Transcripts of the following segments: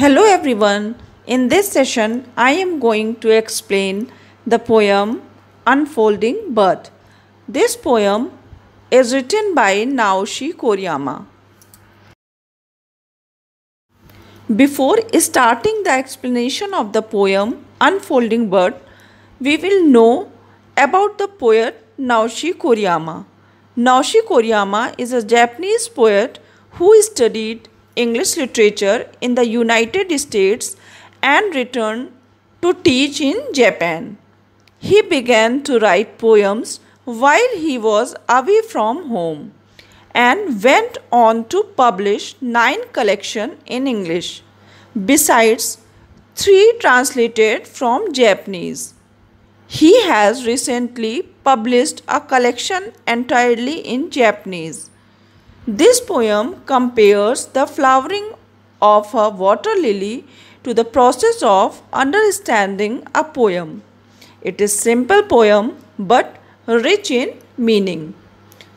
Hello everyone. In this session, I am going to explain the poem Unfolding Bird." This poem is written by Naoshi Koryama. Before starting the explanation of the poem Unfolding Bird," we will know about the poet Naoshi Koryama. Naoshi Koryama is a Japanese poet who studied English literature in the United States and returned to teach in Japan. He began to write poems while he was away from home and went on to publish nine collections in English, besides three translated from Japanese. He has recently published a collection entirely in Japanese. This poem compares the flowering of a water lily to the process of understanding a poem. It is simple poem but rich in meaning.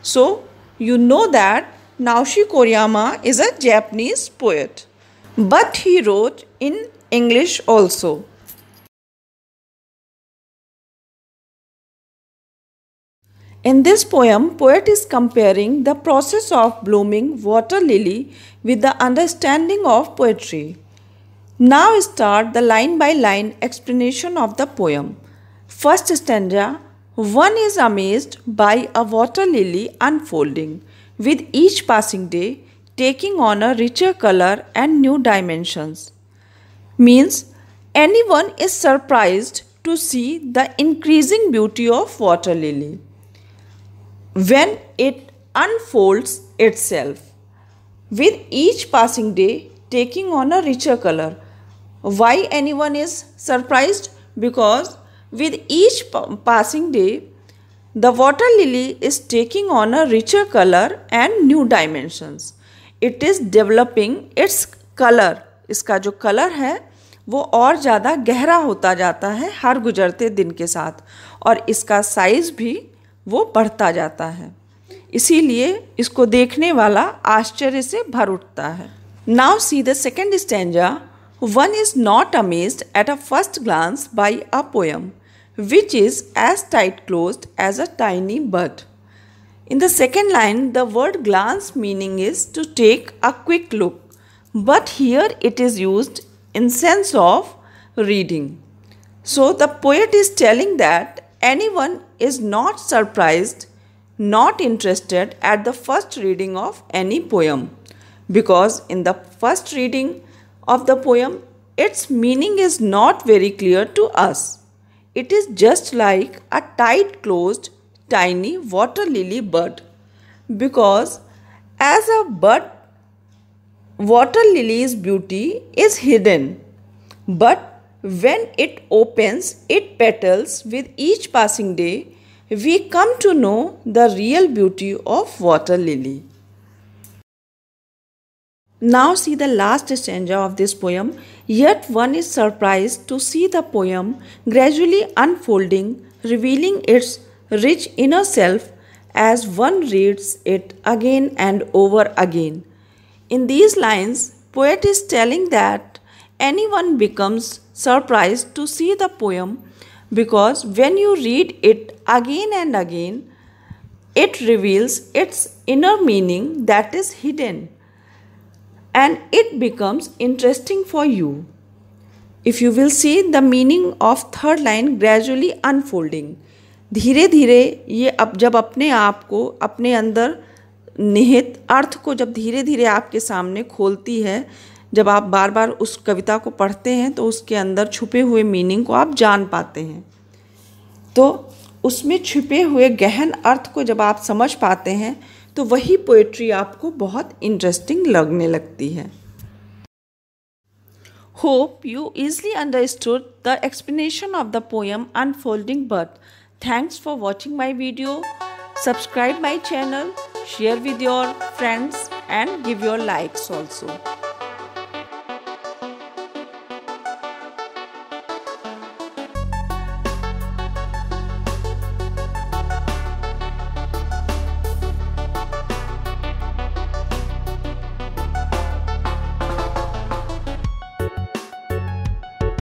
So you know that Naoshi Koryama is a Japanese poet but he wrote in English also. In this poem, poet is comparing the process of blooming water lily with the understanding of poetry. Now start the line by line explanation of the poem. First stanza, one is amazed by a water lily unfolding with each passing day taking on a richer color and new dimensions. Means anyone is surprised to see the increasing beauty of water lily. when it unfolds itself, with each passing day taking on a richer color. Why anyone is surprised? Because with each passing day, the water lily is taking on a richer color and new dimensions. It is developing its color. इसका जो colour है वो और ज़्यादा गहरा होता जाता है हर गुजरते दिन के साथ और इसका साइज़ भी वो बढ़ता जाता है इसीलिए इसको देखने वाला आश्चर्य से भर उठता है now see the second stanza one is not amaze at a first glance by a poem which is as tight close as a tiny bird in the second line the word glance meaning is to take a quick look but here it is use in sense of reading so the poet is telling that anyone is not surprised, not interested at the first reading of any poem, because in the first reading of the poem, its meaning is not very clear to us. It is just like a tight closed tiny water lily bud, because as a bud, water lily's beauty is hidden, but when it opens its petals with each passing day, we come to know the real beauty of water lily. Now see the last stanza of this poem. Yet one is surprised to see the poem gradually unfolding, revealing its rich inner self as one reads it again and over again. In these lines, poet is telling that anyone becomes surprise to see the poem because when you read it again and again it reveals its inner meaning that is hidden and it becomes interesting for you if you will see the meaning of third line gradually unfolding धीरे धीरे ये अब जब अपने आप को अपने अंदर निहित अर्थ को जब धीरे धीरे आपके सामने खोलती है जब आप बार बार उस कविता को पढ़ते हैं तो उसके अंदर छुपे हुए मीनिंग को आप जान पाते हैं तो उसमें छुपे हुए गहन अर्थ को जब आप समझ पाते हैं तो वही पोएट्री आपको बहुत इंटरेस्टिंग लगने लगती है hope you easily understood the explanation of the poem unfolding birth thanks for watching my video subscribe my channel share with your friends and give your likes also